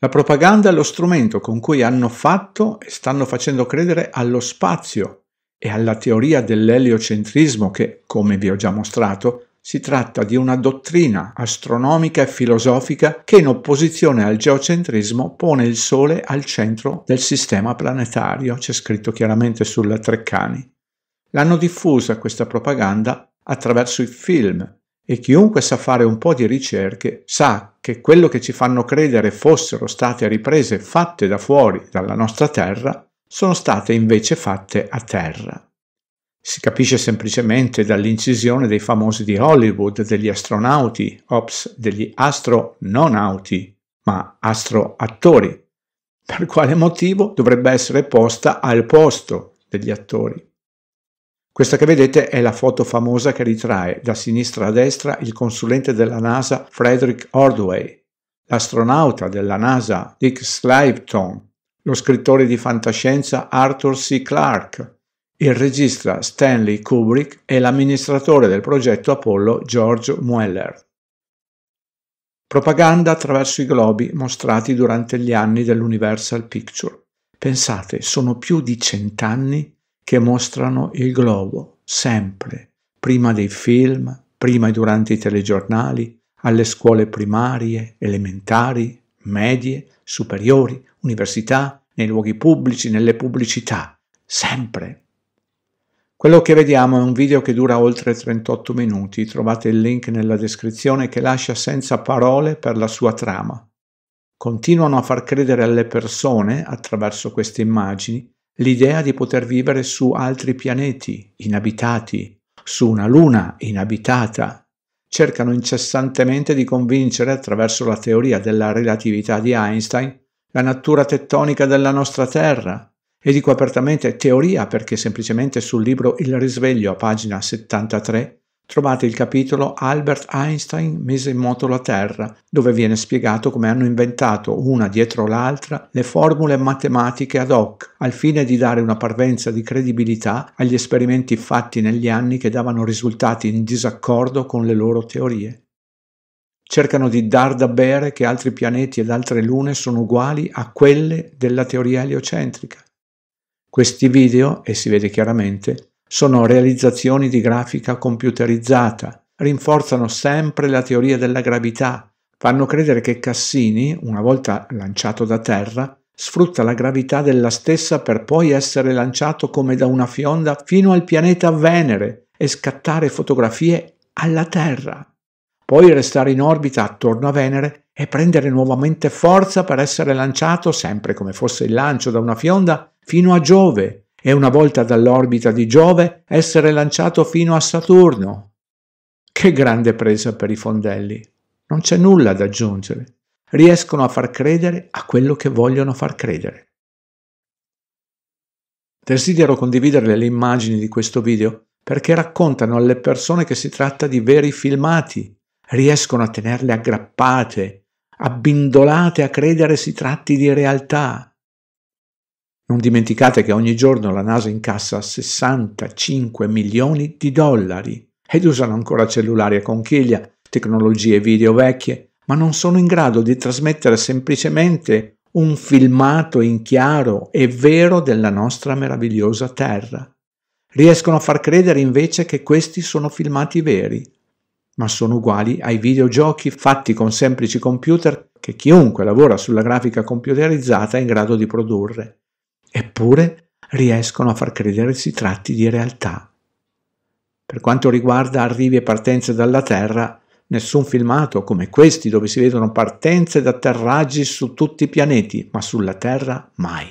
La propaganda è lo strumento con cui hanno fatto e stanno facendo credere allo spazio e alla teoria dell'eliocentrismo che, come vi ho già mostrato, si tratta di una dottrina astronomica e filosofica che in opposizione al geocentrismo pone il Sole al centro del sistema planetario, c'è scritto chiaramente sulla Treccani. L'hanno diffusa questa propaganda attraverso i film, e chiunque sa fare un po' di ricerche sa che quello che ci fanno credere fossero state riprese fatte da fuori dalla nostra terra sono state invece fatte a terra. Si capisce semplicemente dall'incisione dei famosi di Hollywood, degli astronauti, ops, degli astronauti, ma astroattori. Per quale motivo dovrebbe essere posta al posto degli attori? Questa che vedete è la foto famosa che ritrae da sinistra a destra il consulente della NASA Frederick Ordway, l'astronauta della NASA Dick Slypton, lo scrittore di fantascienza Arthur C. Clarke, il regista Stanley Kubrick e l'amministratore del progetto Apollo George Mueller. Propaganda attraverso i globi mostrati durante gli anni dell'Universal Picture. Pensate, sono più di cent'anni che mostrano il globo, sempre, prima dei film, prima e durante i telegiornali, alle scuole primarie, elementari, medie, superiori, università, nei luoghi pubblici, nelle pubblicità, sempre. Quello che vediamo è un video che dura oltre 38 minuti, trovate il link nella descrizione che lascia senza parole per la sua trama. Continuano a far credere alle persone, attraverso queste immagini, l'idea di poter vivere su altri pianeti inabitati, su una luna inabitata. Cercano incessantemente di convincere attraverso la teoria della relatività di Einstein la natura tettonica della nostra Terra. E dico apertamente teoria perché semplicemente sul libro Il risveglio a pagina 73 trovate il capitolo Albert Einstein mise in moto la Terra, dove viene spiegato come hanno inventato una dietro l'altra le formule matematiche ad hoc, al fine di dare una parvenza di credibilità agli esperimenti fatti negli anni che davano risultati in disaccordo con le loro teorie. Cercano di dar da bere che altri pianeti ed altre lune sono uguali a quelle della teoria eliocentrica. Questi video, e si vede chiaramente, sono realizzazioni di grafica computerizzata, rinforzano sempre la teoria della gravità, fanno credere che Cassini, una volta lanciato da terra, sfrutta la gravità della stessa per poi essere lanciato come da una fionda fino al pianeta Venere e scattare fotografie alla Terra. Poi restare in orbita attorno a Venere e prendere nuovamente forza per essere lanciato, sempre come fosse il lancio da una fionda, fino a Giove, e una volta dall'orbita di Giove essere lanciato fino a Saturno. Che grande presa per i fondelli! Non c'è nulla da aggiungere. Riescono a far credere a quello che vogliono far credere. Desidero condividere le immagini di questo video perché raccontano alle persone che si tratta di veri filmati, riescono a tenerle aggrappate, abbindolate a credere si tratti di realtà, non dimenticate che ogni giorno la NASA incassa 65 milioni di dollari ed usano ancora cellulari a conchiglia, tecnologie video vecchie, ma non sono in grado di trasmettere semplicemente un filmato in chiaro e vero della nostra meravigliosa Terra. Riescono a far credere invece che questi sono filmati veri, ma sono uguali ai videogiochi fatti con semplici computer che chiunque lavora sulla grafica computerizzata è in grado di produrre eppure riescono a far credere si tratti di realtà. Per quanto riguarda arrivi e partenze dalla Terra, nessun filmato come questi dove si vedono partenze ed atterraggi su tutti i pianeti, ma sulla Terra mai.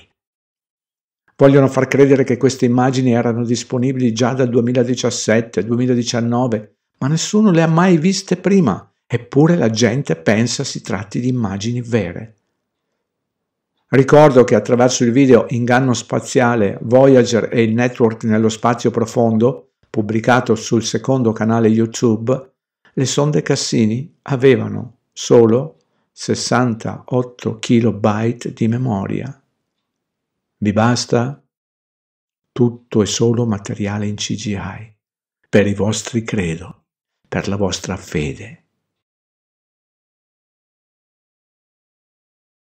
Vogliono far credere che queste immagini erano disponibili già dal 2017-2019, ma nessuno le ha mai viste prima, eppure la gente pensa si tratti di immagini vere. Ricordo che attraverso il video Inganno spaziale Voyager e il network nello spazio profondo, pubblicato sul secondo canale YouTube, le sonde Cassini avevano solo 68 KB di memoria. Vi basta? Tutto è solo materiale in CGI, per i vostri credo, per la vostra fede.